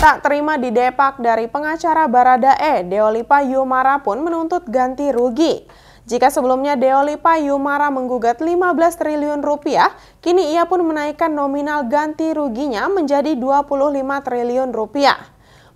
Tak terima di Depak dari pengacara Baradae, Deolipa Yumara pun menuntut ganti rugi. Jika sebelumnya Deolipa Yumara menggugat 15 triliun rupiah, kini ia pun menaikkan nominal ganti ruginya menjadi 25 triliun rupiah.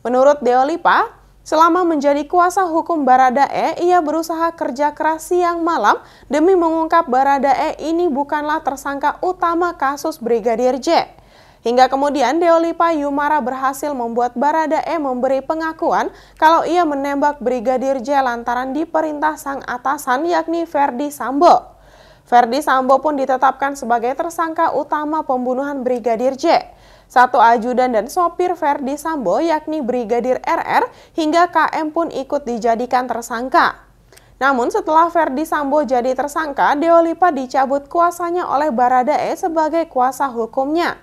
Menurut Deolipa, selama menjadi kuasa hukum Baradae, ia berusaha kerja keras siang malam demi mengungkap Baradae ini bukanlah tersangka utama kasus Brigadir J. Hingga kemudian Deolipa Yumara berhasil membuat Barada E memberi pengakuan kalau ia menembak Brigadir J lantaran diperintah sang atasan yakni Ferdi Sambo. Ferdi Sambo pun ditetapkan sebagai tersangka utama pembunuhan Brigadir J. Satu ajudan dan sopir Ferdi Sambo yakni Brigadir RR hingga KM pun ikut dijadikan tersangka. Namun setelah Ferdi Sambo jadi tersangka, Deolipa dicabut kuasanya oleh Baradae sebagai kuasa hukumnya.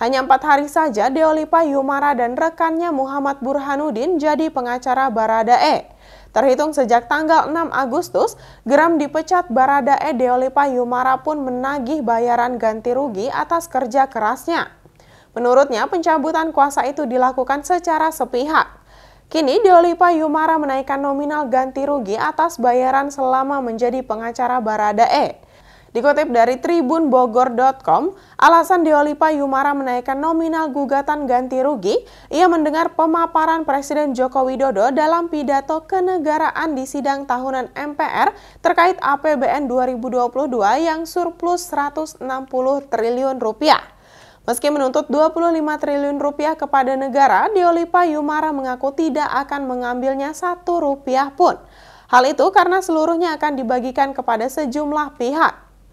Hanya empat hari saja, Deolipa Yumara dan rekannya Muhammad Burhanuddin jadi pengacara Baradae. Terhitung sejak tanggal 6 Agustus, Geram dipecat Baradae Deolipa Yumara pun menagih bayaran ganti rugi atas kerja kerasnya. Menurutnya, pencabutan kuasa itu dilakukan secara sepihak. Kini Deolipa Yumara menaikkan nominal ganti rugi atas bayaran selama menjadi pengacara Baradae. Dikutip dari tribunbogor.com, alasan Diolipa Yumara menaikkan nominal gugatan ganti rugi, ia mendengar pemaparan Presiden Joko Widodo dalam pidato kenegaraan di sidang tahunan MPR terkait APBN 2022 yang surplus 160 triliun rupiah. Meski menuntut 25 triliun rupiah kepada negara, Diolipa Yumara mengaku tidak akan mengambilnya satu rupiah pun. Hal itu karena seluruhnya akan dibagikan kepada sejumlah pihak.